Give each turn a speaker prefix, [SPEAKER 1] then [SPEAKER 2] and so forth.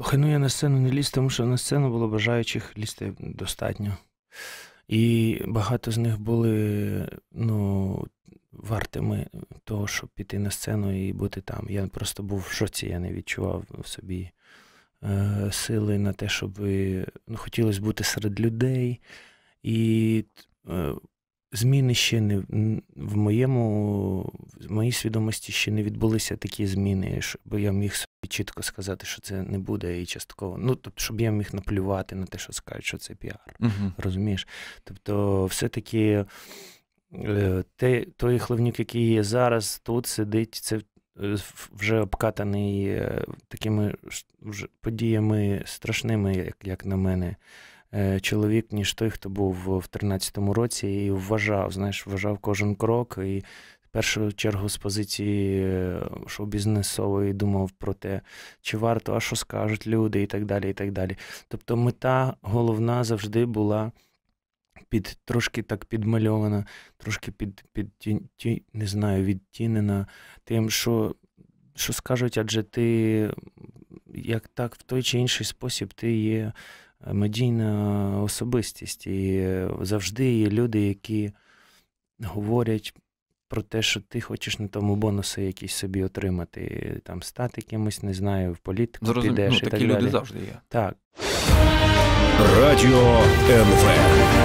[SPEAKER 1] Слухай, ну я на сцену не ліз, тому що на сцену було бажаючих лізти достатньо. І багато з них були ну, вартими того, щоб піти на сцену і бути там. Я просто був в шоці, я не відчував в собі е, сили на те, щоб ну, хотілося бути серед людей. І е, зміни ще не в моєму в моїй свідомості ще не відбулися такі зміни, щоб я міг і чітко сказати, що це не буде і частково. Ну тобто, щоб я міг наплювати на те, що скажуть, що це піар. Uh-huh. Розумієш? Тобто, все-таки е, те, той хливнюк, який є зараз, тут сидить, це е, вже обкатаний е, такими вже подіями страшними, як, як на мене. Чоловік, ніж той, хто був в 13-му році, і вважав, знаєш, вважав кожен крок, і першу чергу з позиції шоу-бізнесової е, думав про те, чи варто, а що скажуть люди, і так далі. і так далі. Тобто мета головна завжди була під трошки так підмальована, трошки під, під ті, ті, не знаю, відтінена тим, що, що скажуть, адже ти як так в той чи інший спосіб ти є. Е, медійна особистість і е, завжди є люди, які говорять про те, що ти хочеш на тому бонуси якісь собі отримати, там стати кимось, не знаю, в політику Зрозум... підеш ну, і такі люди завжди є. Так. Радіо НВ.